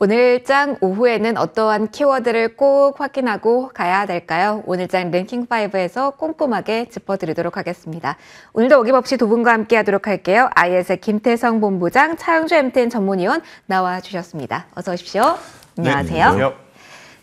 오늘 짱 오후에는 어떠한 키워드를 꼭 확인하고 가야 될까요? 오늘 짱 랭킹5에서 꼼꼼하게 짚어드리도록 하겠습니다. 오늘도 어김없이 두 분과 함께 하도록 할게요. IS의 김태성 본부장, 차영주 MTN 전문위원 나와주셨습니다. 어서 오십시오. 네, 안녕하세요. 네,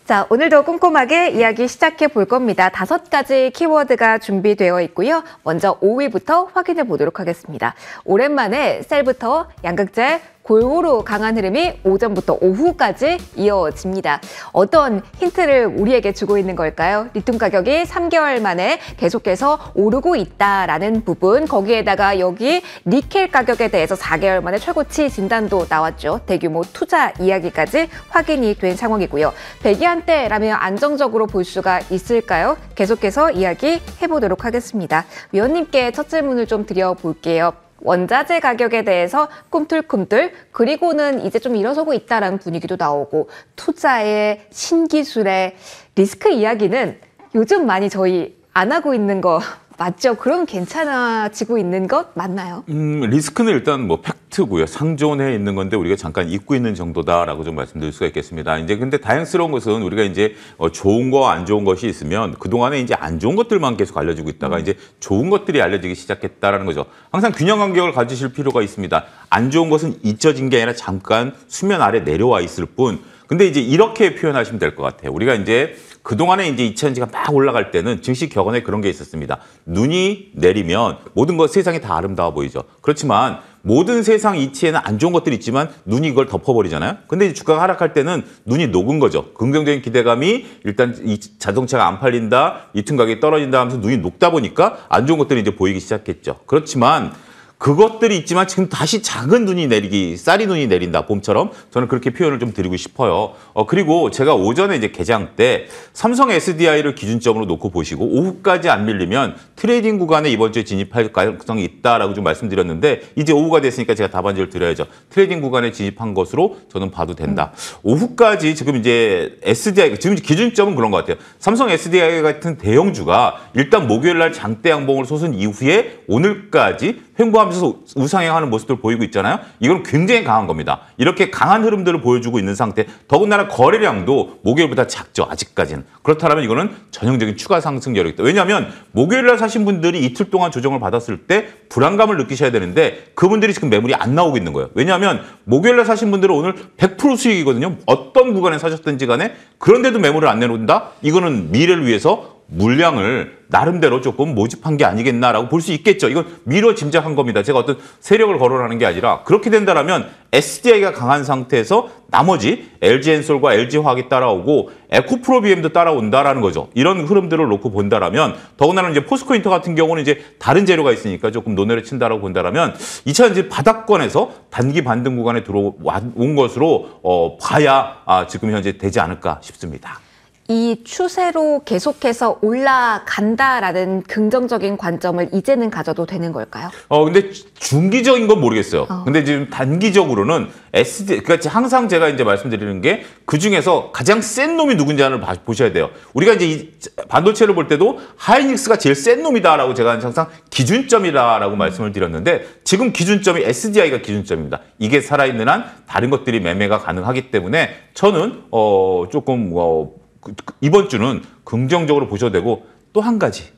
자, 오늘도 꼼꼼하게 이야기 시작해 볼 겁니다. 다섯 가지 키워드가 준비되어 있고요. 먼저 5위부터 확인해 보도록 하겠습니다. 오랜만에 셀부터 양극재, 골고루 강한 흐름이 오전부터 오후까지 이어집니다. 어떤 힌트를 우리에게 주고 있는 걸까요? 리튬 가격이 3개월 만에 계속해서 오르고 있다라는 부분 거기에다가 여기 니켈 가격에 대해서 4개월 만에 최고치 진단도 나왔죠. 대규모 투자 이야기까지 확인이 된 상황이고요. 백0 0위안대라면 안정적으로 볼 수가 있을까요? 계속해서 이야기 해보도록 하겠습니다. 위원님께 첫 질문을 좀 드려볼게요. 원자재 가격에 대해서 꿈틀꿈틀 그리고는 이제 좀 일어서고 있다라는 분위기도 나오고 투자의 신기술의 리스크 이야기는 요즘 많이 저희 안 하고 있는 거 맞죠? 그럼 괜찮아지고 있는 것 맞나요? 음, 리스크는 일단 뭐 팩트고요. 상존해 있는 건데 우리가 잠깐 잊고 있는 정도다라고 좀 말씀드릴 수가 있겠습니다. 이제 근데 다행스러운 것은 우리가 이제 어, 좋은 거 안 좋은 것이 있으면 그동안에 이제 안 좋은 것들만 계속 알려지고 있다가 음. 이제 좋은 것들이 알려지기 시작했다라는 거죠. 항상 균형 간격을 가지실 필요가 있습니다. 안 좋은 것은 잊혀진 게 아니라 잠깐 수면 아래 내려와 있을 뿐 근데 이제 이렇게 표현하시면 될 것 같아요. 우리가 이제 그동안에 이제 2000지가 막 올라갈 때는 증시 격언에 그런 게 있었습니다. 눈이 내리면 모든 것 세상이 다 아름다워 보이죠. 그렇지만 모든 세상 이치에는 안 좋은 것들이 있지만 눈이 이걸 덮어버리잖아요. 근데 주가가 하락할 때는 눈이 녹은 거죠. 긍정적인 기대감이 일단 이 자동차가 안 팔린다, 이층 가격이 떨어진다 하면서 눈이 녹다 보니까 안 좋은 것들이 이제 보이기 시작했죠. 그렇지만 그것들이 있지만 지금 다시 작은 눈이 내리기, 쌀이 눈이 내린다, 봄처럼 저는 그렇게 표현을 좀 드리고 싶어요. 어, 그리고 제가 오전에 이제 개장 때 삼성 SDI를 기준점으로 놓고 보시고 오후까지 안 밀리면 트레이딩 구간에 이번 주에 진입할 가능성이 있다라고 좀 말씀드렸는데 이제 오후가 됐으니까 제가 답안지를 드려야죠. 트레이딩 구간에 진입한 것으로 저는 봐도 된다. 음. 오후까지 지금 이제 SDI 지금 기준점은 그런 것 같아요. 삼성 SDI 같은 대형주가 일단 목요일 날 장대 양봉을 솟은 이후에 오늘까지 횡보하면서 우상향하는 모습들 보이고 있잖아요. 이건 굉장히 강한 겁니다. 이렇게 강한 흐름들을 보여주고 있는 상태. 더군다나 거래량도 목요일보다 작죠. 아직까지는. 그렇다면 이거는 전형적인 추가 상승 여력이다. 왜냐하면 목요일날 사신 분들이 이틀 동안 조정을 받았을 때 불안감을 느끼셔야 되는데 그분들이 지금 매물이 안 나오고 있는 거예요. 왜냐하면 목요일날 사신 분들은 오늘 100% 수익이거든요. 어떤 구간에 사셨든지 간에 그런데도 매물을 안 내놓는다? 이거는 미래를 위해서 물량을 나름대로 조금 모집한 게 아니겠나라고 볼 수 있겠죠. 이건 미뤄 짐작한 겁니다. 제가 어떤 세력을 거론하는 게 아니라 그렇게 된다면 SDI가 강한 상태에서 나머지 LG엔솔과 LG화학이 따라오고 에코프로비엠도 따라온다라는 거죠. 이런 흐름들을 놓고 본다라면 더군다나 이제 포스코인터 같은 경우는 이제 다른 재료가 있으니까 조금 논외를 친다라고 본다라면 2차 이제 바닥권에서 단기 반등 구간에 들어온 것으로 어, 봐야 아, 지금 현재 되지 않을까 싶습니다. 이 추세로 계속해서 올라간다라는 긍정적인 관점을 이제는 가져도 되는 걸까요? 어 근데 중기적인 건 모르겠어요. 어. 근데 지금 단기적으로는 SD 그니까 항상 제가 이제 말씀드리는 게 그 중에서 가장 센 놈이 누군지 하나 보셔야 돼요. 우리가 이제 이 반도체를 볼 때도 하이닉스가 제일 센 놈이다라고 제가 항상 기준점이다라고 말씀을 드렸는데 지금 기준점이 SDI가 기준점입니다. 이게 살아있는 한 다른 것들이 매매가 가능하기 때문에 저는 어 조금 어 그, 그, 이번 주는 긍정적으로 보셔도 되고 또 한 가지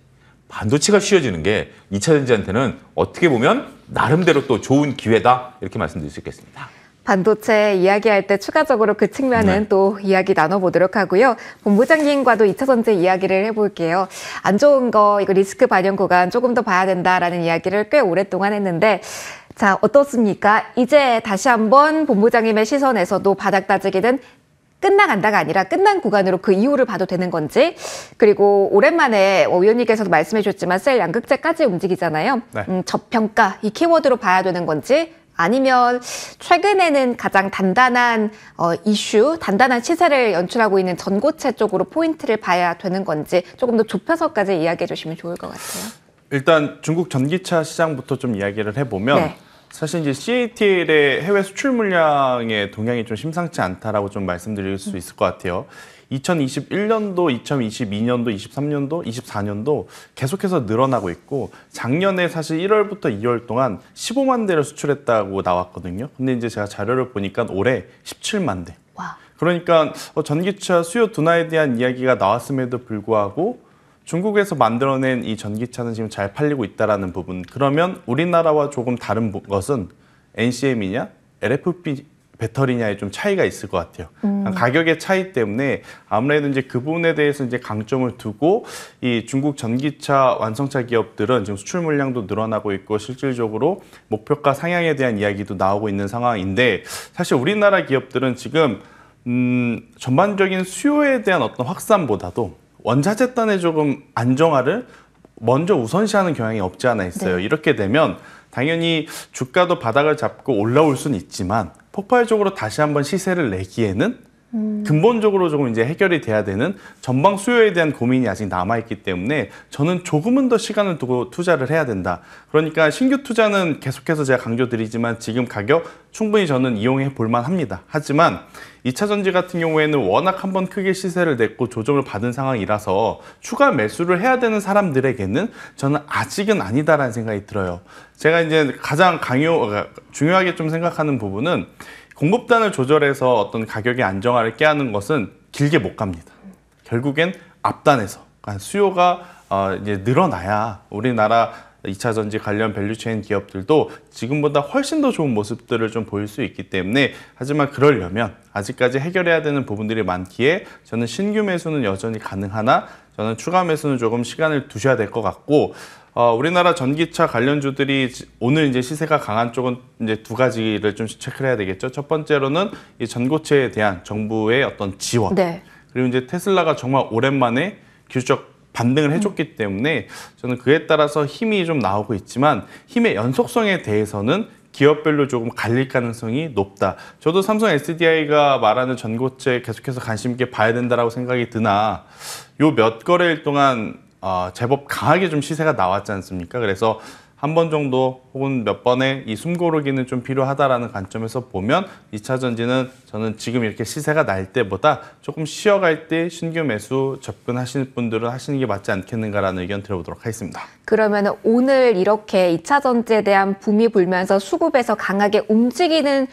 반도체가 쉬워지는 게 2차 전지한테는 어떻게 보면 나름대로 또 좋은 기회다 이렇게 말씀드릴 수 있겠습니다. 반도체 이야기할 때 추가적으로 그 측면은 네. 또 이야기 나눠보도록 하고요. 본부장님과도 2차 전지 이야기를 해볼게요. 안 좋은 거, 이거 리스크 반영 구간 조금 더 봐야 된다라는 이야기를 꽤 오랫동안 했는데 자, 어떻습니까? 이제 다시 한번 본부장님의 시선에서도 바닥 다지기는 끝나간다가 아니라 끝난 구간으로 그 이후를 봐도 되는 건지 그리고 오랜만에 어, 의원님께서도 말씀해 주셨지만 셀 양극재까지 움직이잖아요. 네. 음, 저평가 이 키워드로 봐야 되는 건지 아니면 최근에는 가장 단단한 어, 이슈, 단단한 시세를 연출하고 있는 전고체 쪽으로 포인트를 봐야 되는 건지 조금 더 좁혀서까지 이야기해 주시면 좋을 것 같아요. 일단 중국 전기차 시장부터 좀 이야기를 해보면 네. 사실 이제 CATL의 해외 수출 물량의 동향이 좀 심상치 않다라고 좀 말씀드릴 수 있을 것 같아요. 2021년도, 2022년도, 23년도, 24년도 계속해서 늘어나고 있고 작년에 사실 1월부터 2월 동안 15만 대를 수출했다고 나왔거든요. 근데 이제 제가 자료를 보니까 올해 17만 대. 와. 그러니까 어, 전기차 수요 둔화에 대한 이야기가 나왔음에도 불구하고 중국에서 만들어낸 이 전기차는 지금 잘 팔리고 있다라는 부분. 그러면 우리나라와 조금 다른 것은 NCM이냐 LFP 배터리냐에 좀 차이가 있을 것 같아요. 음. 그러니까 가격의 차이 때문에 아무래도 이제 그 부분에 대해서 이제 강점을 두고 이 중국 전기차 완성차 기업들은 지금 수출 물량도 늘어나고 있고 실질적으로 목표가 상향에 대한 이야기도 나오고 있는 상황인데 사실 우리나라 기업들은 지금 음 전반적인 수요에 대한 어떤 확산보다도 원자재단의 조금 안정화를 먼저 우선시하는 경향이 없지 않아 있어요. 네. 이렇게 되면 당연히 주가도 바닥을 잡고 올라올 수는 있지만 폭발적으로 다시 한번 시세를 내기에는 음. 근본적으로 조금 이제 해결이 돼야 되는 전방 수요에 대한 고민이 아직 남아있기 때문에 저는 조금은 더 시간을 두고 투자를 해야 된다. 그러니까 신규 투자는 계속해서 제가 강조드리지만 지금 가격 충분히 저는 이용해 볼만 합니다. 하지만 2차 전지 같은 경우에는 워낙 한번 크게 시세를 냈고 조정을 받은 상황이라서 추가 매수를 해야 되는 사람들에게는 저는 아직은 아니다라는 생각이 들어요. 제가 이제 가장 강요, 그러니까 중요하게 좀 생각하는 부분은 공급단을 조절해서 어떤 가격의 안정화를 깨하는 것은 길게 못 갑니다. 결국엔 앞단에서 그러니까 수요가 어, 이제 늘어나야 우리나라 2차 전지 관련 밸류체인 기업들도 지금보다 훨씬 더 좋은 모습들을 좀 보일 수 있기 때문에 하지만 그러려면 아직까지 해결해야 되는 부분들이 많기에 저는 신규 매수는 여전히 가능하나 저는 추가 매수는 조금 시간을 두셔야 될 것 같고 어, 우리나라 전기차 관련주들이 오늘 이제 시세가 강한 쪽은 이제 두 가지를 좀 체크를 해야 되겠죠. 첫 번째로는 이 전고체에 대한 정부의 어떤 지원. 네. 그리고 이제 테슬라가 정말 오랜만에 기술적 반등을 음. 해줬기 음. 때문에 저는 그에 따라서 힘이 좀 나오고 있지만 힘의 연속성에 대해서는 기업별로 조금 갈릴 가능성이 높다. 저도 삼성 SDI가 말하는 전고체 계속해서 관심 있게 봐야 된다라고 생각이 드나 요 몇 거래일 동안 어, 제법 강하게 좀 시세가 나왔지 않습니까? 그래서 한 번 정도 혹은 몇 번의 이 숨고르기는 좀 필요하다라는 관점에서 보면 2차 전지는 저는 지금 이렇게 시세가 날 때보다 조금 쉬어갈 때 신규 매수 접근하시는 분들은 하시는 게 맞지 않겠는가라는 의견 드려보도록 하겠습니다. 그러면 오늘 이렇게 2차 전지에 대한 붐이 불면서 수급에서 강하게 움직이는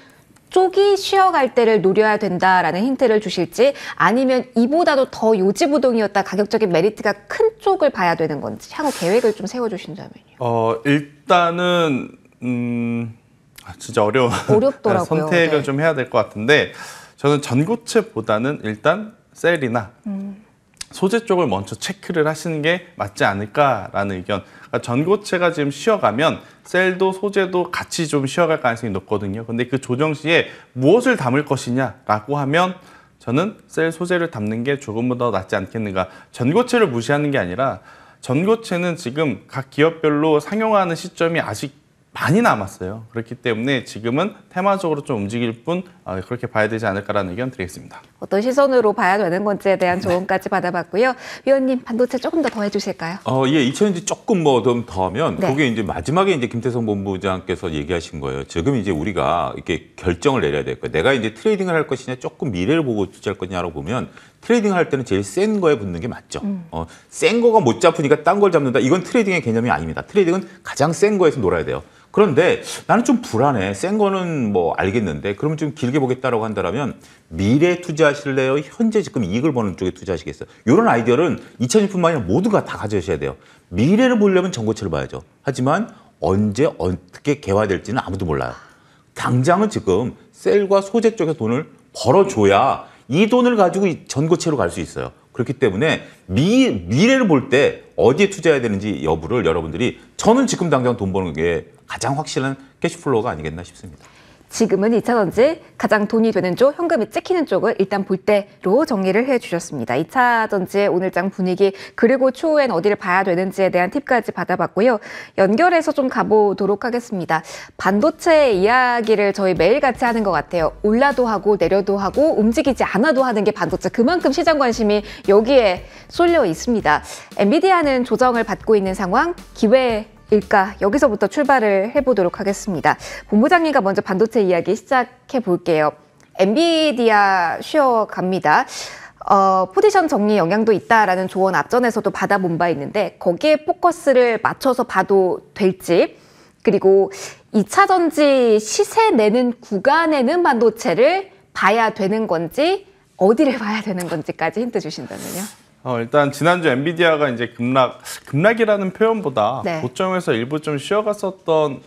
쪼이 쉬어갈 때를 노려야 된다라는 힌트를 주실지 아니면 이보다도 더 요지부동이었다 가격적인 메리트가 큰 쪽을 봐야 되는 건지 향후 계획을 좀 세워주신다면요. 어 일단은 음 아, 진짜 어려운 어렵더라고요. 선택을 네. 좀 해야 될 것 같은데 저는 전고체보다는 일단 셀이나 음. 소재 쪽을 먼저 체크를 하시는 게 맞지 않을까라는 의견. 그러니까 전고체가 지금 쉬어가면 셀도 소재도 같이 좀 쉬어갈 가능성이 높거든요. 근데 그 조정 시에 무엇을 담을 것이냐라고 하면 저는 셀 소재를 담는 게 조금 더 낫지 않겠는가. 전고체를 무시하는 게 아니라 전고체는 지금 각 기업별로 상용화하는 시점이 아직 많이 남았어요. 그렇기 때문에 지금은 테마적으로 좀 움직일 뿐 어, 그렇게 봐야 되지 않을까라는 의견 드리겠습니다. 어떤 시선으로 봐야 되는 건지에 대한 조언까지 받아봤고요. 위원님 반도체 조금 더 더해 주실까요? 어, 예, 2 0 0 0년대 조금 뭐좀 더하면 네. 그게 이제 마지막에 이제 김태성 본부장께서 얘기하신 거예요. 지금 이제 우리가 이렇게 결정을 내려야 될 거예요. 내가 이제 트레이딩을 할 것이냐 조금 미래를 보고 투자할 거냐로 보면 트레이딩 할 때는 제일 센 거에 붙는 게 맞죠. 음. 어, 센 거가 못 잡으니까 딴 걸 잡는다. 이건 트레이딩의 개념이 아닙니다. 트레이딩은 가장 센 거에서 놀아야 돼요. 그런데 나는 좀 불안해. 센 거는 뭐 알겠는데 그러면 좀 길게 보겠다라고 한다면 미래 투자하실래요? 현재 지금 이익을 버는 쪽에 투자하시겠어요? 이런 아이디어는 2 0 0 0년뿐만 아니라 모두가 다 가져오셔야 돼요. 미래를 보려면 전고체를 봐야죠. 하지만 언제 어떻게 개화될지는 아무도 몰라요. 당장은 지금 셀과 소재 쪽에 돈을 벌어줘야 이 돈을 가지고 전고체로 갈 수 있어요. 그렇기 때문에 미, 미래를 볼 때 어디에 투자해야 되는지 여부를 여러분들이 저는 지금 당장 돈 버는 게 가장 확실한 캐시플로우가 아니겠나 싶습니다. 지금은 2차 전지 가장 돈이 되는 쪽, 현금이 찍히는 쪽을 일단 볼 때로 정리를 해주셨습니다. 2차 전지의 오늘장 분위기 그리고 추후엔 어디를 봐야 되는지에 대한 팁까지 받아봤고요. 연결해서 좀 가보도록 하겠습니다. 반도체 이야기를 저희 매일같이 하는 것 같아요. 올라도 하고 내려도 하고 움직이지 않아도 하는 게 반도체 그만큼 시장 관심이 여기에 쏠려 있습니다. 엔비디아는 조정을 받고 있는 상황, 기회 일까 그러니까 여기서부터 출발을 해보도록 하겠습니다. 본부장님과 먼저 반도체 이야기 시작해 볼게요. 엔비디아 쉬어갑니다. 어, 포지션 정리 영향도 있다라는 조언 앞전에서도 받아본 바 있는데 거기에 포커스를 맞춰서 봐도 될지 그리고 2차 전지 시세 내는 구간에는 반도체를 봐야 되는 건지 어디를 봐야 되는 건지까지 힌트 주신다면요. 어, 일단 지난주 엔비디아가 이제 급락, 급락이라는 표현보다 네. 고점에서 일부 좀 쉬어갔었던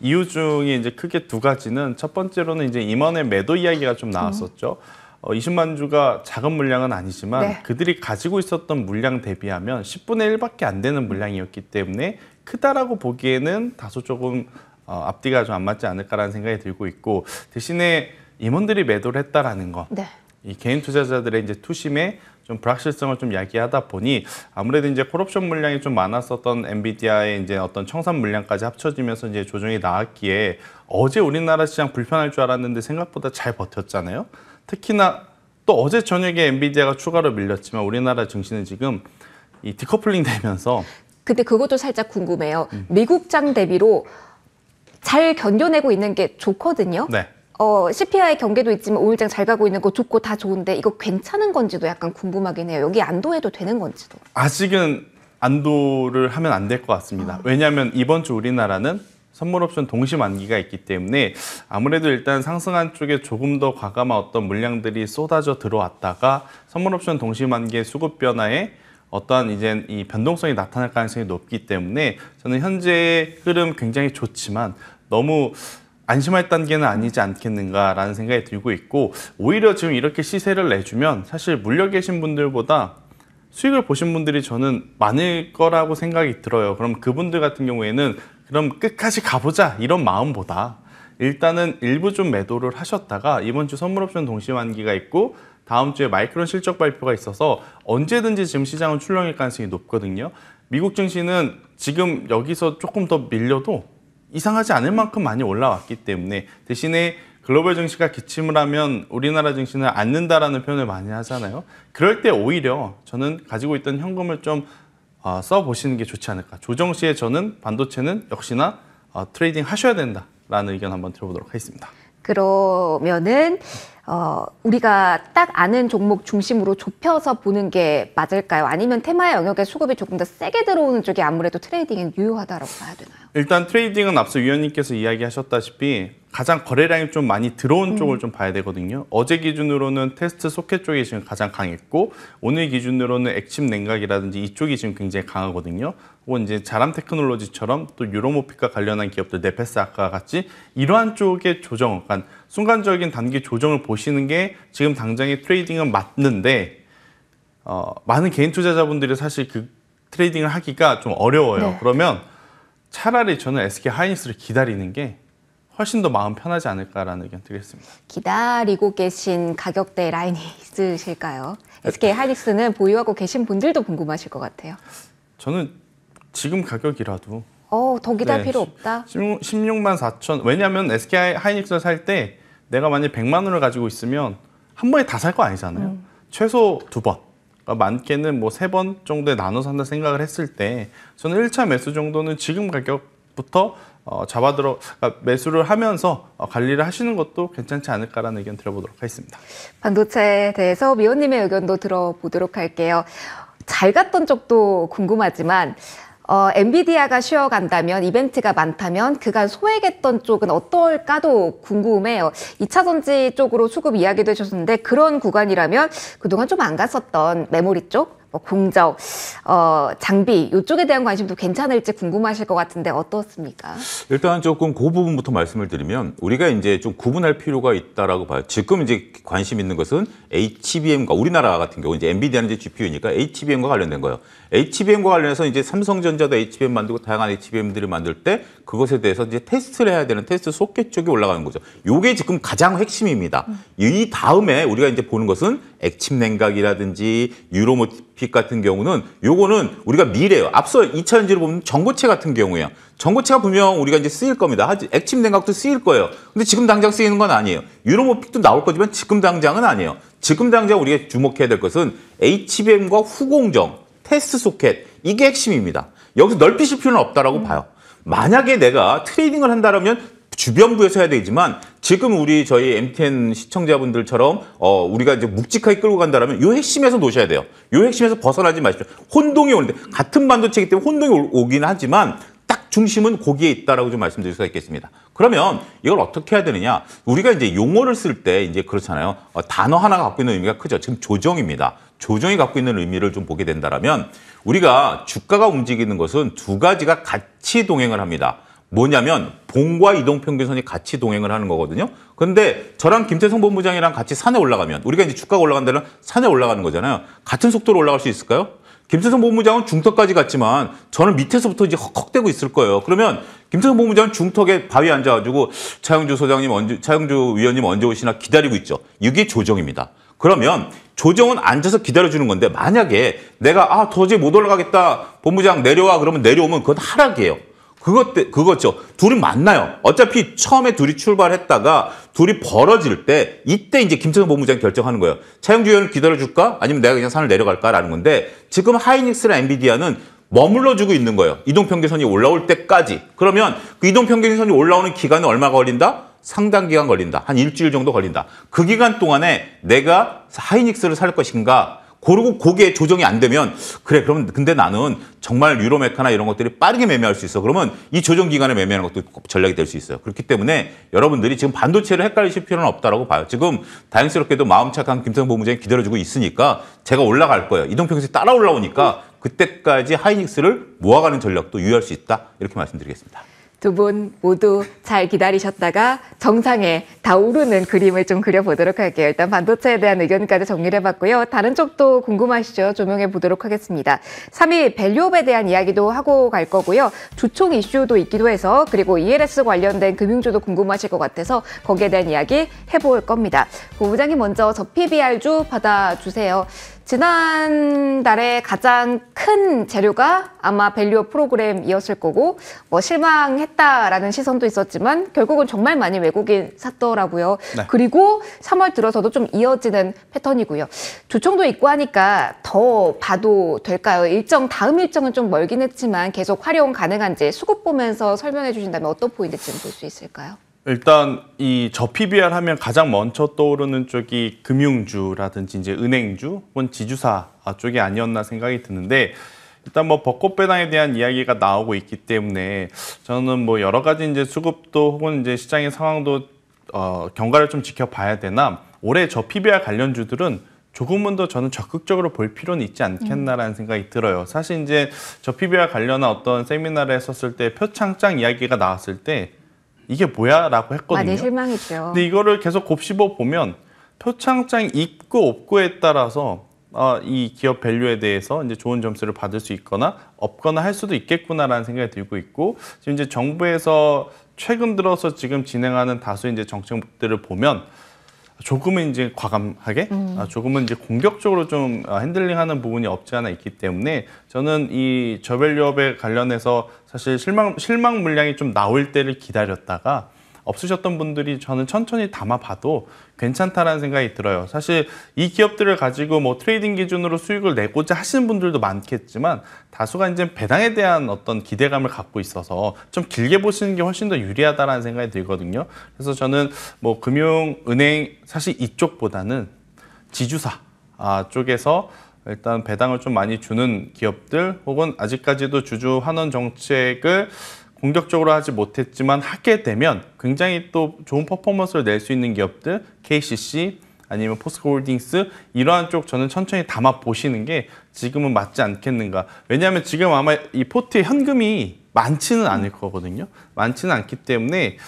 이유 중에 이제 크게 두 가지는 첫 번째로는 이제 임원의 매도 이야기가 좀 나왔었죠. 어, 20만 주가 작은 물량은 아니지만 네. 그들이 가지고 있었던 물량 대비하면 10분의 1밖에 안 되는 물량이었기 때문에 크다라고 보기에는 다소 조금 어, 앞뒤가 좀 안 맞지 않을까라는 생각이 들고 있고 대신에 임원들이 매도를 했다라는 거. 네. 이 개인 투자자들의 이제 투심에 좀 불확실성을 좀 야기하다 보니 아무래도 이제 콜옵션 물량이 좀 많았었던 엔비디아의 이제 어떤 청산 물량까지 합쳐지면서 이제 조정이 나왔기에 어제 우리나라 시장 불편할 줄 알았는데 생각보다 잘 버텼잖아요. 특히나 또 어제 저녁에 엔비디아가 추가로 밀렸지만 우리나라 증시는 지금 이 디커플링 되면서 근데 그것도 살짝 궁금해요. 음. 미국장 대비로 잘 견뎌내고 있는 게 좋거든요. 네. 어, CPI 경계도 있지만 오일장 잘 가고 있는 거 좋고 다 좋은데 이거 괜찮은 건지도 약간 궁금하긴 해요. 여기 안도해도 되는 건지도. 아직은 안도를 하면 안 될 것 같습니다. 어. 왜냐하면 이번 주 우리나라는 선물 옵션 동시 만기가 있기 때문에 아무래도 일단 상승한 쪽에 조금 더 과감한 어떤 물량들이 쏟아져 들어왔다가 선물 옵션 동시 만기의 수급 변화에 어떠한 이제 이 변동성이 나타날 가능성이 높기 때문에 저는 현재의 흐름 굉장히 좋지만 너무 안심할 단계는 아니지 않겠는가라는 생각이 들고 있고 오히려 지금 이렇게 시세를 내주면 사실 물려 계신 분들보다 수익을 보신 분들이 저는 많을 거라고 생각이 들어요. 그럼 그분들 같은 경우에는 그럼 끝까지 가보자 이런 마음보다 일단은 일부 좀 매도를 하셨다가 이번 주 선물옵션 동시 환기가 있고 다음 주에 마이크론 실적 발표가 있어서 언제든지 지금 시장은 출렁일 가능성이 높거든요. 미국 증시는 지금 여기서 조금 더 밀려도 이상하지 않을 네. 만큼 많이 올라왔기 때문에 대신에 글로벌 증시가 기침을 하면 우리나라 증시는 앉는다라는 표현을 많이 하잖아요. 그럴 때 오히려 저는 가지고 있던 현금을 좀 어, 써보시는 게 좋지 않을까. 조정 시에 저는 반도체는 역시나 어, 트레이딩 하셔야 된다라는 의견 한번 들어보도록 하겠습니다. 그러면은 어, 우리가 딱 아는 종목 중심으로 좁혀서 보는 게 맞을까요? 아니면 테마 영역에 수급이 조금 더 세게 들어오는 쪽이 아무래도 트레이딩은 유효하다라고 봐야 되나요? 일단 트레이딩은 앞서 위원님께서 이야기하셨다시피 가장 거래량이 좀 많이 들어온 음. 쪽을 좀 봐야 되거든요. 어제 기준으로는 테스트 소켓 쪽이 지금 가장 강했고 오늘 기준으로는 액침 냉각이라든지 이쪽이 지금 굉장히 강하거든요. 혹은 이제 자람 테크놀로지처럼 또 유로모픽과 관련한 기업들, 네페스 아까 같이 이러한 쪽의 조정, 그러니까 순간적인 단기 조정을 보시는 게 지금 당장의 트레이딩은 맞는데 어, 많은 개인 투자자분들이 사실 그 트레이딩을 하기가 좀 어려워요. 네. 그러면 차라리 저는 SK 하이닉스를 기다리는 게 훨씬 더 마음 편하지 않을까라는 의견 드리겠습니다. 기다리고 계신 가격대 라인이 있으실까요? SK 하이닉스는 보유하고 계신 분들도 궁금하실 것 같아요. 저는 지금 가격이라도 어, 더 기다릴 네, 필요 없다. 16, 16만 4천. 왜냐하면 SK 하이닉스를 살 때 내가 만약 100만 원을 가지고 있으면 한 번에 다 살 거 아니잖아요. 음. 최소 두 번. 그러니까 많게는 뭐 세 번 정도에 나눠서 한다 생각을 했을 때 저는 1차 매수 정도는 지금 가격부터 어, 잡아들어 그러니까 매수를 하면서 어, 관리를 하시는 것도 괜찮지 않을까라는 의견 들어보도록 하겠습니다. 반도체에 대해서 미원님의 의견도 들어보도록 할게요. 잘 갔던 쪽도 궁금하지만 어, 엔비디아가 쉬어간다면 이벤트가 많다면 그간 소액했던 쪽은 어떨까도 궁금해요. 2차 전지 쪽으로 수급 이야기도 해주셨는데 그런 구간이라면 그동안 좀 안 갔었던 메모리 쪽뭐 공적, 어, 장비 이쪽에 대한 관심도 괜찮을지 궁금하실 것 같은데 어떻습니까? 일단 조금 그 부분부터 말씀을 드리면 우리가 이제 좀 구분할 필요가 있다라고 봐요. 지금 이제 관심 있는 것은 HBM과 우리나라 같은 경우 이제 엔비디아는 이제 GPU니까 HBM과 관련된 거예요. HBM과 관련해서 이제 삼성전자도 HBM 만들고 다양한 HBM들을 만들 때 그것에 대해서 이제 테스트를 해야 되는 테스트 소켓 쪽이 올라가는 거죠. 요게 지금 가장 핵심입니다. 음. 이 다음에 우리가 이제 보는 것은 액침 냉각이라든지 유로모틱 같은 경우는 요거는 우리가 미래예요. 앞서 2차 연지를 보면 전고체 같은 경우에요. 전고체가 분명 우리가 이제 쓰일 겁니다. 액침 냉각도 쓰일 거예요. 근데 지금 당장 쓰이는 건 아니에요. 유로모픽도 나올 거지만 지금 당장은 아니에요. 지금 당장 우리가 주목해야 될 것은 HBM과 후공정, 테스트 소켓 이게 핵심입니다. 여기서 넓히실 필요는 없다라고 음. 봐요. 만약에 내가 트레이딩을 한다면 주변부에서 해야 되지만 지금 우리 저희 MTN 시청자분들처럼 어 우리가 이제 묵직하게 끌고 간다라면 요 핵심에서 놓으셔야 돼요. 요 핵심에서 벗어나지 마십시오. 혼동이 오는데 같은 반도체이기 때문에 혼동이 오긴 하지만 딱 중심은 거기에 있다라고 좀 말씀드릴 수가 있겠습니다. 그러면 이걸 어떻게 해야 되느냐? 우리가 이제 용어를 쓸 때 이제 그렇잖아요. 어, 단어 하나 갖고 있는 의미가 크죠. 지금 조정입니다. 조정이 갖고 있는 의미를 좀 보게 된다라면 우리가 주가가 움직이는 것은 두 가지가 같이 동행을 합니다. 뭐냐면 봉과 이동평균선이 같이 동행을 하는 거거든요. 그런데 저랑 김태성 본부장이랑 같이 산에 올라가면 우리가 이제 주가가 올라간다는 산에 올라가는 거잖아요. 같은 속도로 올라갈 수 있을까요? 김태성 본부장은 중턱까지 갔지만 저는 밑에서부터 이제 헉헉대고 있을 거예요. 그러면 김태성 본부장은 중턱에 바위에 앉아가지고 차영주 소장님 차영주 위원님 언제 오시나 기다리고 있죠. 이게 조정입니다. 그러면 조정은 앉아서 기다려주는 건데 만약에 내가 아 도저히 못 올라가겠다 본부장 내려와 그러면 내려오면 그건 하락이에요. 그것 때 그거죠. 둘이 만나요. 어차피 처음에 둘이 출발했다가 둘이 벌어질 때 이때 이제 김태선 본부장이 결정하는 거예요. 차영주 의원을 기다려줄까? 아니면 내가 그냥 산을 내려갈까라는 건데 지금 하이닉스랑 엔비디아는 머물러주고 있는 거예요. 이동평균선이 올라올 때까지. 그러면 그 이동평균선이 올라오는 기간은 얼마 걸린다? 상당 기간 걸린다. 한 일주일 정도 걸린다. 그 기간 동안에 내가 하이닉스를 살 것인가 고르고 고게 조정이 안 되면 그래 그러면 근데 나는 정말 유로메카나 이런 것들이 빠르게 매매할 수 있어 그러면 이 조정 기간에 매매하는 것도 전략이 될 수 있어요 그렇기 때문에 여러분들이 지금 반도체를 헷갈리실 필요는 없다라고 봐요 지금 다행스럽게도 마음 착한 김성형 본부장이 기다려주고 있으니까 제가 올라갈 거예요 이동평균이 따라 올라오니까 그때까지 하이닉스를 모아가는 전략도 유효할 수 있다 이렇게 말씀드리겠습니다 두분 모두 잘 기다리셨다가 정상에 다 오르는 그림을 좀 그려보도록 할게요. 일단 반도체에 대한 의견까지 정리를 해봤고요. 다른 쪽도 궁금하시죠? 조명해 보도록 하겠습니다. 3위 밸류업에 대한 이야기도 하고 갈 거고요. 주총 이슈도 있기도 해서 그리고 ELS 관련된 금융주도 궁금하실 것 같아서 거기에 대한 이야기 해볼 겁니다. 고부장님 그 먼저 저 PBR주 받아주세요. 지난달에 가장 큰 재료가 아마 밸류어 프로그램이었을 거고 뭐 실망했다라는 시선도 있었지만 결국은 정말 많이 외국인 샀더라고요. 네. 그리고 3월 들어서도 좀 이어지는 패턴이고요. 조청도 있고 하니까 더 봐도 될까요? 일정 다음 일정은 좀 멀긴 했지만 계속 활용 가능한지 수급 보면서 설명해 주신다면 어떤 포인트 지금 볼수 있을까요? 일단 이 저 PBR 하면 가장 먼저 떠오르는 쪽이 금융주라든지 이제 은행주 혹은 지주사 아, 쪽이 아니었나 생각이 드는데 일단 뭐 벚꽃 배당에 대한 이야기가 나오고 있기 때문에 저는 뭐 여러 가지 이제 수급도 혹은 이제 시장의 상황도 어, 경과를 좀 지켜봐야 되나 올해 저 PBR 관련주들은 조금은 더 저는 적극적으로 볼 필요는 있지 않겠나라는 생각이 들어요. 사실 이제 저 PBR 관련한 어떤 세미나를 했었을 때 표창장 이야기가 나왔을 때 이게 뭐야라고 했거든요. 많이 실망했죠. 근데 이거를 계속 곱씹어 보면 표창장 있고 없고에 따라서 어, 이 기업 밸류에 대해서 이제 좋은 점수를 받을 수 있거나 없거나 할 수도 있겠구나라는 생각이 들고 있고 지금 이제 정부에서 최근 들어서 지금 진행하는 다수 이제 정책들을 보면 조금은 이제 과감하게, 음. 아, 조금은 이제 공격적으로 좀 아, 핸들링하는 부분이 없지 않아 있기 때문에 저는 이 저별유업에 관련해서 사실 실망 실망 물량이 좀 나올 때를 기다렸다가 없으셨던 분들이 저는 천천히 담아봐도 괜찮다라는 생각이 들어요. 사실 이 기업들을 가지고 뭐 트레이딩 기준으로 수익을 내고자 하시는 분들도 많겠지만 다수가 이제 배당에 대한 어떤 기대감을 갖고 있어서 좀 길게 보시는 게 훨씬 더 유리하다라는 생각이 들거든요. 그래서 저는 뭐 금융, 은행 사실 이쪽보다는 지주사 아, 쪽에서 일단 배당을 좀 많이 주는 기업들 혹은 아직까지도 주주 환원 정책을 공격적으로 하지 못했지만 하게 되면 굉장히 또 좋은 퍼포먼스를 낼 수 있는 기업들 KCC 아니면 포스코홀딩스 이러한 쪽 저는 천천히 담아 보시는 게 지금은 맞지 않겠는가 왜냐하면 지금 아마 이 포트에 현금이 많지는 않을 거거든요 많지는 않기 때문에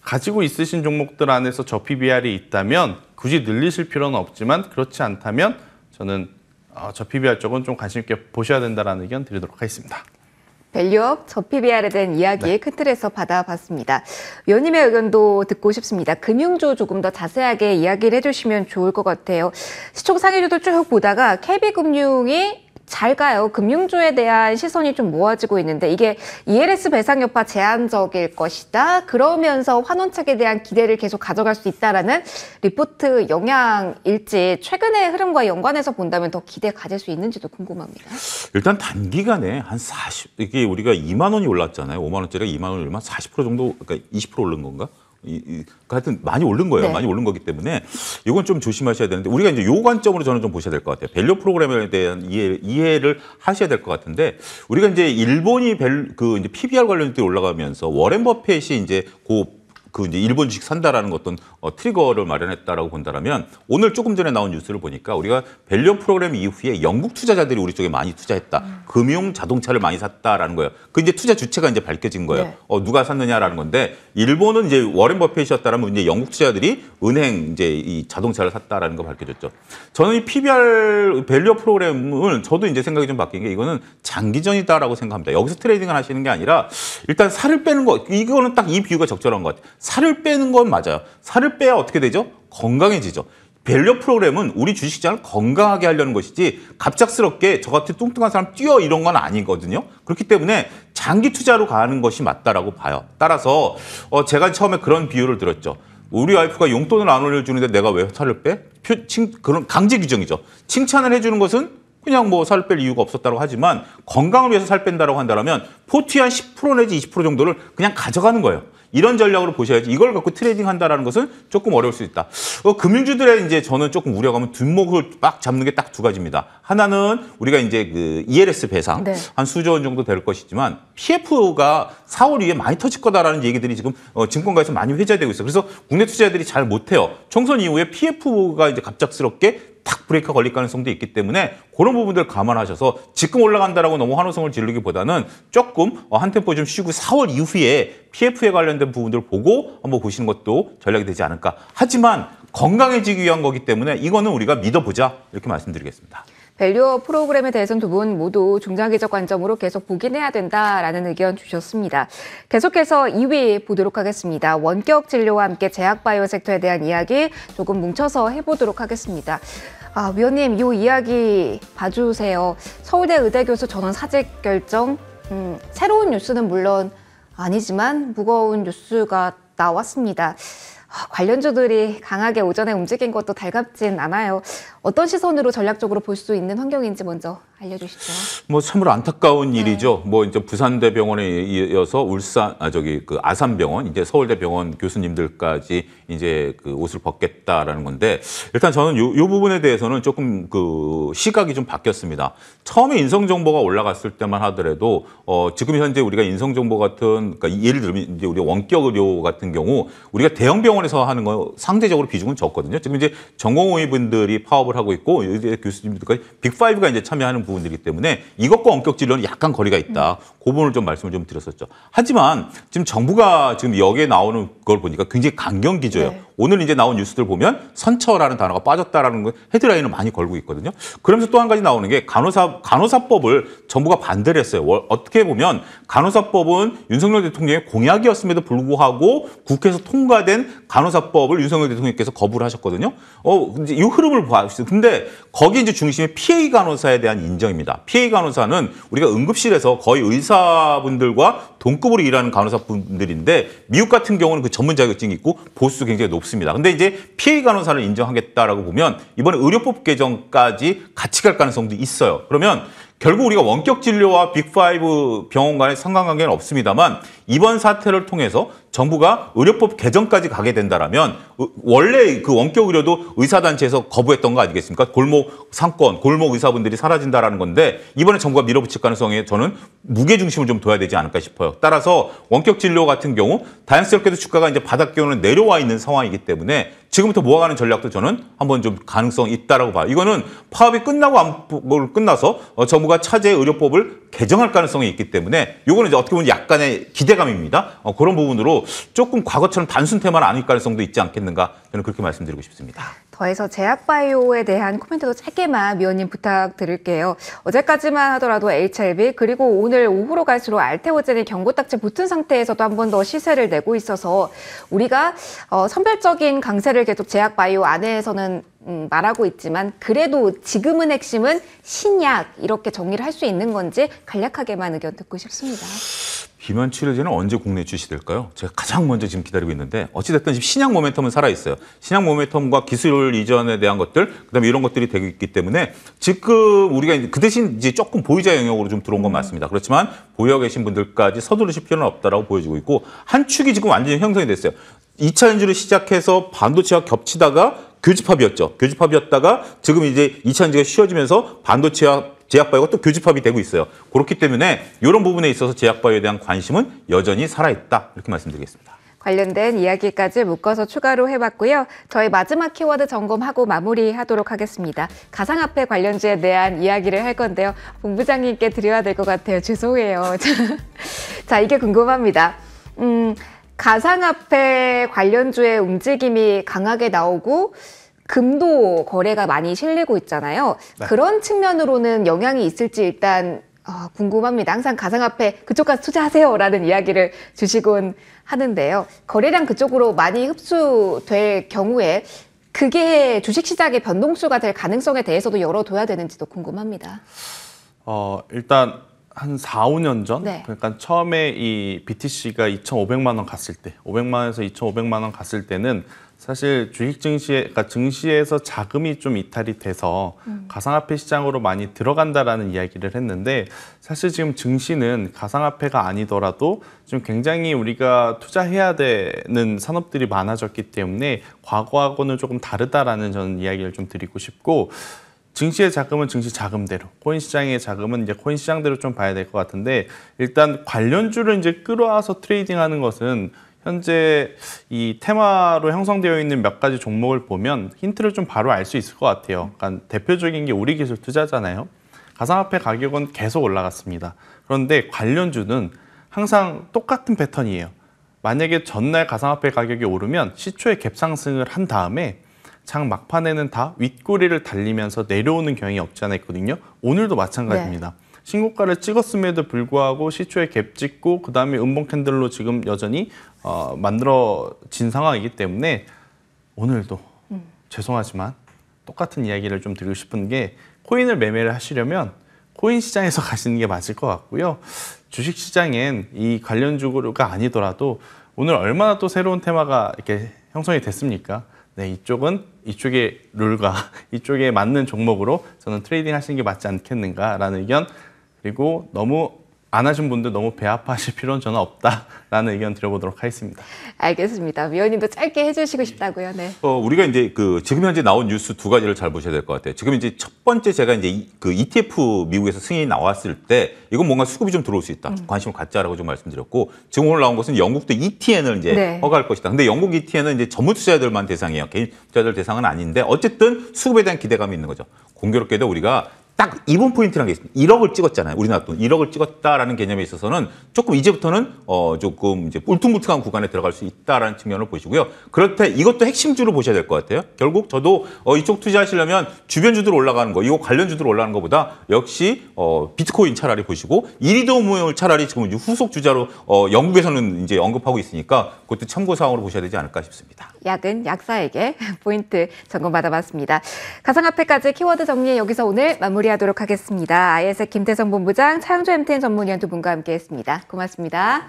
가지고 있으신 종목들 안에서 저 PBR이 있다면 굳이 늘리실 필요는 없지만 그렇지 않다면 저는 어, 저 PBR 쪽은 좀 관심 있게 보셔야 된다는 의견 드리도록 하겠습니다 밸류업 저 PBR에 대한 이야기의 네. 큰 틀에서 받아봤습니다. 위원님의 의견도 듣고 싶습니다. 금융주 조금 더 자세하게 이야기를 해주시면 좋을 것 같아요. 시총 상위주도 쭉 보다가 KB금융이 잘 가요. 금융주에 대한 시선이 좀 모아지고 있는데 이게 ELS 배상 여파 제한적일 것이다. 그러면서 환원책에 대한 기대를 계속 가져갈 수 있다라는 리포트 영향일지 최근의 흐름과 연관해서 본다면 더 기대 가질 수 있는지도 궁금합니다. 일단 단기간에 한 40, 이게 우리가 2만 원이 올랐잖아요. 5만 원짜리 가 2만 원이 얼마? 40% 정도, 그러니까 20% 오른 건가? 이, 이, 하여튼 많이 오른 거예요. 네. 많이 오른 거기 때문에 이건 좀 조심하셔야 되는데 우리가 이제 요 관점으로 저는 좀 보셔야 될 것 같아요. 밸류 프로그램에 대한 이해, 이해를 하셔야 될 것 같은데 우리가 이제 일본이 밸, 그 이제 PBR 관련된 데 올라가면서 워렌 버핏이 이제 고그 이제 일본 주식 산다라는 어떤 어, 트리거를 마련했다라고 본다라면 오늘 조금 전에 나온 뉴스를 보니까 우리가 밸류 프로그램 이후에 영국 투자자들이 우리 쪽에 많이 투자했다. 음. 금융 자동차를 많이 샀다라는 거예요. 그 이제 투자 주체가 이제 밝혀진 거예요. 네. 어, 누가 샀느냐라는 건데 일본은 이제 워렌 버핏이었다라면 이제 영국 투자들이 은행 이제 이 자동차를 샀다라는 거 밝혀졌죠. 저는 이 PBR 밸류 프로그램을 저도 이제 생각이 좀 바뀐 게 이거는 장기전이다라고 생각합니다. 여기서 트레이딩을 하시는 게 아니라 일단 살을 빼는 거 이거는 딱 이 비유가 적절한 것 같아요. 살을 빼는 건 맞아요. 살을 빼야 어떻게 되죠? 건강해지죠. 밸류 프로그램은 우리 주식시장을 건강하게 하려는 것이지 갑작스럽게 저 같은 뚱뚱한 사람 뛰어 이런 건 아니거든요. 그렇기 때문에 장기 투자로 가는 것이 맞다라고 봐요. 따라서 어 제가 처음에 그런 비유를 들었죠. 우리 와이프가 용돈을 안 올려주는데 내가 왜 살을 빼? 표, 칭, 그런 강제 규정이죠. 칭찬을 해주는 것은 그냥 뭐살을뺄 이유가 없었다고 하지만 건강을 위해서 살 뺀다라고 한다면 포트의 한10% 내지 20% 정도를 그냥 가져가는 거예요. 이런 전략으로 보셔야지 이걸 갖고 트레이딩 한다라는 것은 조금 어려울 수 있다. 어, 금융주들의 이제 저는 조금 우려감은 뒷목을 막 잡는 게 딱 두 가지입니다. 하나는 우리가 이제 그 ELS 배상 네. 한 수조 원 정도 될 것이지만 PF가 4월 이후에 많이 터질 거다라는 얘기들이 지금 어, 증권가에서 많이 회자되고 있어요. 그래서 국내 투자자들이 잘 못해요. 총선 이후에 PF가 이제 갑작스럽게 확 브레이크가 걸릴 가능성도 있기 때문에 그런 부분들 감안하셔서 지금 올라간다라고 너무 환호성을 지르기보다는 조금 어, 한 템포 좀 쉬고 4월 이후에 PF에 관련된 부분들 보고 한번 보시는 것도 전략이 되지 않을까. 하지만 건강해지기 위한 거기 때문에 이거는 우리가 믿어보자 이렇게 말씀드리겠습니다. 밸류어 프로그램에 대해서는 두 분 모두 중장기적 관점으로 계속 보긴 해야 된다라는 의견 주셨습니다. 계속해서 2위 보도록 하겠습니다. 원격 진료와 함께 제약바이오 섹터에 대한 이야기 조금 뭉쳐서 해보도록 하겠습니다. 아, 위원님, 이 이야기 봐주세요. 서울대 의대 교수 전원 사직 결정, 음, 새로운 뉴스는 물론 아니지만 무거운 뉴스가 나왔습니다. 관련주들이 강하게 오전에 움직인 것도 달갑진 않아요. 어떤 시선으로 전략적으로 볼 수 있는 환경인지 먼저 알려주시죠. 뭐 참으로 안타까운 네. 일이죠. 뭐 이제 부산대병원에 이어서 울산 아 저기 그 아산병원 이제 서울대병원 교수님들까지 이제 그 옷을 벗겠다라는 건데 일단 저는 요, 요 부분에 대해서는 조금 그 시각이 좀 바뀌었습니다. 처음에 인성 정보가 올라갔을 때만 하더라도 어 지금 현재 우리가 인성 정보 같은 그니까 예를 들면 이제 우리 원격 의료 같은 경우 우리가 대형 병원에서 하는 거 상대적으로 비중은 적거든요. 지금 이제 전공의분들이 파업을 하고 있고 이제 교수님들까지 빅5가 이제 참여하는 부분들이기 때문에 이것과 엄격 진료는 약간 거리가 있다. 음. 그 부분을 좀 말씀을 좀 드렸었죠. 하지만 지금 정부가 지금 여기에 나오는 걸 보니까 굉장히 강경 기조예요. 네. 오늘 이제 나온 뉴스들 보면 선처라는 단어가 빠졌다라는 건 헤드라인을 많이 걸고 있거든요. 그러면서 또 한 가지 나오는 게 간호사 간호사법을 정부가 반대를 했어요. 어떻게 보면 간호사법은 윤석열 대통령의 공약이었음에도 불구하고 국회에서 통과된 간호사법을 윤석열 대통령께서 거부를 하셨거든요. 어, 이제 이 흐름을 봐주세요. 근데 거기 이제 중심에 PA 간호사에 대한 인정입니다. PA 간호사는 우리가 응급실에서 거의 의사분들과 동급으로 일하는 간호사분들인데 미국 같은 경우는 그 전문 자격증이 있고 보수 굉장히 높습니다. 높습니다. 근데 이제 피해 간호사를 인정하겠다라고 보면 이번에 의료법 개정까지 같이 갈 가능성도 있어요. 그러면 결국 우리가 원격 진료와 빅5 병원 간의 상관관계는 없습니다만 이번 사태를 통해서 정부가 의료법 개정까지 가게 된다라면 원래 그 원격 의료도 의사단체에서 거부했던 거 아니겠습니까? 골목 상권, 골목 의사분들이 사라진다라는 건데 이번에 정부가 밀어붙일 가능성에 저는 무게중심을 좀 둬야 되지 않을까 싶어요. 따라서 원격 진료 같은 경우 다행스럽게도 주가가 이제 바닥 기온을 내려와 있는 상황이기 때문에 지금부터 모아가는 전략도 저는 한번 좀 가능성 있다라고 봐요. 이거는 파업이 끝나고 안, 끝나서 어, 정부가 차제 의료법을 개정할 가능성이 있기 때문에 이거는 이제 어떻게 보면 약간의 기대감입니다. 어, 그런 부분으로 조금 과거처럼 단순 테마는 아닐 가능성도 있지 않겠는가 저는 그렇게 말씀드리고 싶습니다. 더해서 제약바이오에 대한 코멘트도 짧게만 위원님 부탁드릴게요. 어제까지만 하더라도 HLB 그리고 오늘 오후로 갈수록 알테오젠이 경고딱지 붙은 상태에서도 한 번 더 시세를 내고 있어서 우리가 어, 선별적인 강세를 이거를 계속 제약바이오 안에서는 음, 말하고 있지만 그래도 지금은 핵심은 신약 이렇게 정리를 할 수 있는 건지 간략하게만 의견 듣고 싶습니다. 비만 치료제는 언제 국내에 출시될까요? 제가 가장 먼저 지금 기다리고 있는데 어찌됐든 지금 신약 모멘텀은 살아있어요. 신약 모멘텀과 기술 이전에 대한 것들 그다음에 이런 것들이 되고 있기 때문에 지금 우리가 그 대신 이제 조금 보유자 영역으로 좀 들어온 건 맞습니다. 그렇지만 보유하고 계신 분들까지 서두르실 필요는 없다라고 보여지고 있고 한 축이 지금 완전히 형성이 됐어요. 2차 연주를 시작해서 반도체와 겹치다가 교집합이었죠. 교집합이었다가 지금 이제 2차 연주가 쉬어지면서 반도체와 제약바이오가 또 교집합이 되고 있어요. 그렇기 때문에 이런 부분에 있어서 제약바이오에 대한 관심은 여전히 살아있다. 이렇게 말씀드리겠습니다. 관련된 이야기까지 묶어서 추가로 해봤고요. 저희 마지막 키워드 점검하고 마무리하도록 하겠습니다. 가상화폐 관련주에 대한 이야기를 할 건데요. 본부장님께 드려야 될 것 같아요. 죄송해요. 자, 이게 궁금합니다. 음, 가상화폐 관련주의 움직임이 강하게 나오고 금도 거래가 많이 실리고 있잖아요. 네. 그런 측면으로는 영향이 있을지 일단 어, 궁금합니다. 항상 가상화폐 그쪽 가서 투자하세요라는 이야기를 주시곤 하는데요. 거래량 그쪽으로 많이 흡수될 경우에 그게 주식 시장의 변동수가 될 가능성에 대해서도 열어둬야 되는지도 궁금합니다. 어, 일단 한 4, 5년 전? 네. 그러니까 처음에 이 BTC가 2,500만 원 갔을 때, 500만 에서 2,500만 원 갔을 때는 사실 주식 증시에, 그러니까 증시에서 자금이 좀 이탈이 돼서 음. 가상화폐 시장으로 많이 들어간다라는 이야기를 했는데 사실 지금 증시는 가상화폐가 아니더라도 지금 굉장히 우리가 투자해야 되는 산업들이 많아졌기 때문에 과거하고는 조금 다르다라는 저는 이야기를 좀 드리고 싶고 증시의 자금은 증시 자금대로, 코인 시장의 자금은 이제 코인 시장대로 좀 봐야 될 것 같은데 일단 관련주를 이제 끌어와서 트레이딩하는 것은 현재 이 테마로 형성되어 있는 몇 가지 종목을 보면 힌트를 좀 바로 알 수 있을 것 같아요. 그러니까 대표적인 게 우리 기술 투자잖아요. 가상화폐 가격은 계속 올라갔습니다. 그런데 관련주는 항상 똑같은 패턴이에요. 만약에 전날 가상화폐 가격이 오르면 시초에 갭상승을 한 다음에 장 막판에는 다 윗꼬리를 달리면서 내려오는 경향이 없지 않아 있거든요. 오늘도 마찬가지입니다. 네. 신고가를 찍었음에도 불구하고 시초에 갭 찍고 그 다음에 음봉 캔들로 지금 여전히 어, 만들어진 상황이기 때문에 오늘도 음. 죄송하지만 똑같은 이야기를 좀 드리고 싶은 게 코인을 매매를 하시려면 코인 시장에서 가시는 게 맞을 것 같고요. 주식 시장엔 이 관련 주고가 아니더라도 오늘 얼마나 또 새로운 테마가 이렇게 형성이 됐습니까? 네, 이쪽은 이쪽의 룰과 이쪽에 맞는 종목으로 저는 트레이딩 하시는 게 맞지 않겠는가라는 의견 그리고 너무 안 하신 분들 너무 배 아파하실 필요는 전혀 없다라는 의견 드려보도록 하겠습니다. 알겠습니다. 위원님도 짧게 해주시고 싶다고요. 네. 어, 우리가 이제 그 지금 현재 나온 뉴스 두 가지를 잘 보셔야 될 것 같아요. 지금 이제 첫 번째 제가 이제 그 ETF 미국에서 승인이 나왔을 때 이건 뭔가 수급이 좀 들어올 수 있다. 음. 관심을 갖자라고 좀 말씀드렸고 지금 오늘 나온 것은 영국도 ETN을 이제 네. 허가할 것이다. 근데 영국 ETN은 이제 전문 투자자들만 대상이에요. 개인 투자자들 대상은 아닌데 어쨌든 수급에 대한 기대감이 있는 거죠. 공교롭게도 우리가 딱 이분 포인트라는 게 있습니다. 1억을 찍었잖아요. 우리나라 돈 1억을 찍었다라는 개념에 있어서는 조금 이제부터는 어 조금 이제 울퉁불퉁한 구간에 들어갈 수 있다라는 측면을 보시고요. 그렇다 이것도 핵심주로 보셔야 될 것 같아요. 결국 저도 어 이쪽 투자하시려면 주변 주들 올라가는 거, 이거 관련 주들 올라가는 것보다 역시 어 비트코인 차라리 보시고 이리도움을 차라리 지금 후속 주자로 어 영국에서는 이제 언급하고 있으니까 그것도 참고 사항으로 보셔야 되지 않을까 싶습니다. 약은 약사에게 포인트 점검 받아봤습니다. 가상화폐까지 키워드 정리 여기서 오늘 마무리하도록 하겠습니다. IS의 김태성 본부장, 차영조 MTN 전문위원 두 분과 함께했습니다. 고맙습니다.